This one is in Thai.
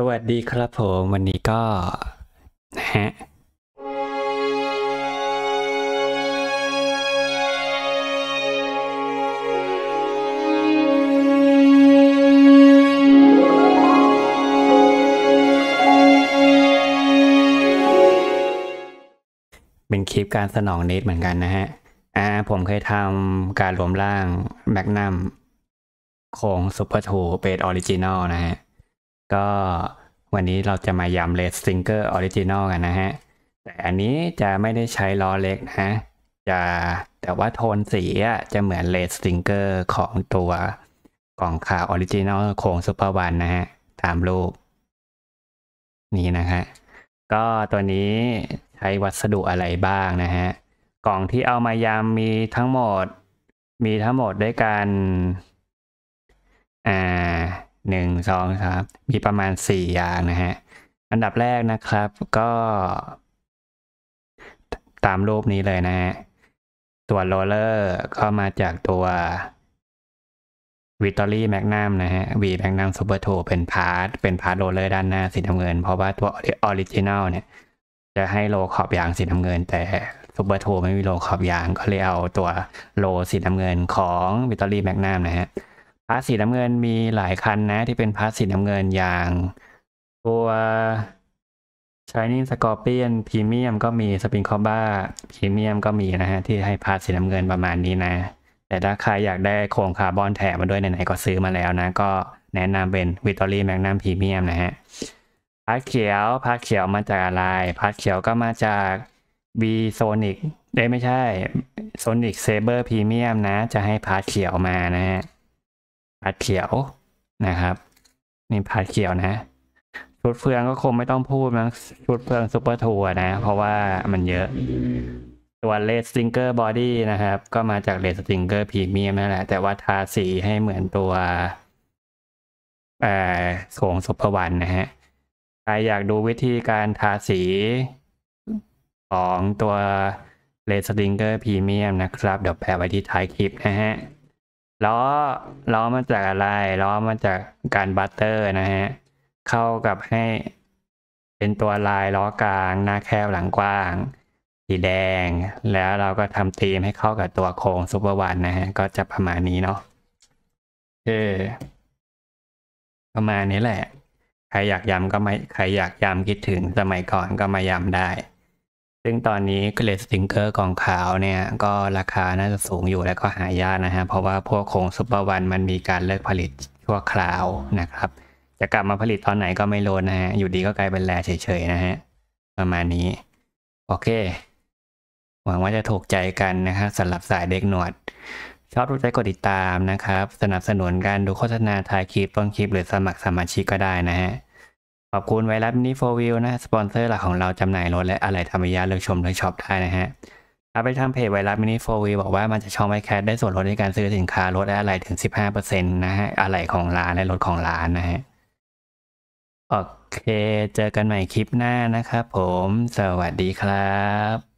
สวัสดีครับผม วันนี้ก็ฮะเป็นคลิปการสนองเนตเหมือนกันนะฮะอ่าผมเคยทำการรวมร่างแมกนัมของซุปเปอร์ทูเปนออริจินอลนะฮะก็วันนี้เราจะมาย้ำเลสซิงเกอร์ออริจินอลกันนะฮะ แต่อันนี้จะไม่ได้ใช้ล้อเล็กนะจะแต่ว่าโทนสีจะเหมือนเลสซิงเกอร์ของตัวกล่องข่าวออริจินอลโค้งซุปเปอร์วันนะฮะ ตามรูป นี่นะฮะ ก็ตัวนี้ใช้วัสดุอะไรบ้างนะฮะ กล่องที่เอามายำมีทั้งหมดมีทั้งหมดด้วยกันอ่าหนึ่งสองสามมีประมาณสี่อย่างนะฮะอันดับแรกนะครับก็ ตามรูปนี้เลยนะฮะ ตัวโรลเลอร์ก็มาจากตัววิตอรี่แมกนัมนะฮะวีแมกนัมซูเปอร์โทเป็นพาร์ทเป็นพาร์ทโรเลอร์ด้านหน้าสีน้ำเงิน เพราะว่าตัวออริจินัลเนี่ย จะให้โลขอบยางสีน้ำเงิน แต่ซูเปอร์โทไม่มีโลขอบยาง ก็เลยเอาตัวโลสีน้ำเงินของวิตอรี่แมกนัมนะฮะพาร์ตสีน้ำเงินมีหลายคันนะที่เป็นพาร์ตสีน้ำเงินอย่าง ตัว Shining Scorpion p r e m i u มก็มี Spin c o b a p r e m i u มก็มีนะฮะที่ให้พาร์ตสีน้ำเงินประมาณนี้นะ แต่ถ้าใครอยากได้โครงคาร์บอนแถมมาด้วยไหนๆก็ซื้อมาแล้วนะก็แนะนำเป็น Victory Magnum p r e m i u มนะฮะพาร์ตเขียวพาร์ตเขียวมาจากอะไรพาร์ตเขียวก็มาจากี Sonic ได้ไม่ใช่ Sonic Saber p r e m i u มนะ จะให้พาร์ตเขียวมานะฮะผาดเขียวนะครับนี่ผาดเขียวนะ ชุดเฟืองก็คงไม่ต้องพูดนะชุดเฟืองซูเปอร์ทัวร์นะ เพราะว่ามันเยอะตัวเลสติงเกอร์บอดี้นะครับก็มาจากเลสติงเกอร์พรีเมียมนั่นแหละ แต่ว่าทาสีให้เหมือนตัวอโขงสุภวรรณนะฮะใครอยากดูวิธีการทาสีของตัวเลสติงเกอร์พรีเมียมนะครับ เดี๋ยวแปะไว้ที่ท้ายคลิปนะฮะล้อล้อมาจากอะไรล้อมาจากการบัตเตอร์นะฮะเข้ากับให้เป็นตัวลายล้อกลางหน้าแคบหลังกว้างสีแดงแล้วเราก็ทำธีมให้เข้ากับตัวโครงซูเปอร์วันนะฮะก็จะประมาณนี้เนาะเออ ประมาณนี้แหละ ใครอยากย้ำก็ไม่ใครอยากย้ำคิดถึงสมัยก่อนก็มาย้ำได้ซึ่งตอนนี้กรดสติงเกอร์ของขาวเนี่ยก็ราคาน่าจะสูงอยู่และก็หายากนะฮะ เพราะว่าพวกโครงซุปเปอร์วันมันมีการเลิกผลิตชั่วคราวนะครับ จะกลับมาผลิตตอนไหนก็ไม่รู้นะฮะ อยู่ดีก็กลายเป็นแร่เฉยๆนะฮะ ประมาณนี้ โอเค หวังว่าจะถูกใจกันนะครับสำหรับสายเด็กหนวด ชอบรู้ใจกดติดตามนะครับ สนับสนุนการดูโฆษณาทายคลิปต้นคลิปหรือสมัครสมาชิกก็ได้นะฮะขอบคุณไวรัสมินิโฟวิลนะสปอนเซอร์หลักของเราจำหน่ายรถและอะไรธรรมยาเลือกชมเลือกช็อปได้นะฮะถ้าไปทางเพจไวรัสมินิโฟวิลบอกว่ามันจะช่องไวแคสได้ส่วนลดในการซื้อสินค้ารถและอะไรถึง 15%นะฮะอะไรของร้านและรถของร้านนะฮะ โอเคเจอกันใหม่คลิปหน้านะครับผมสวัสดีครับ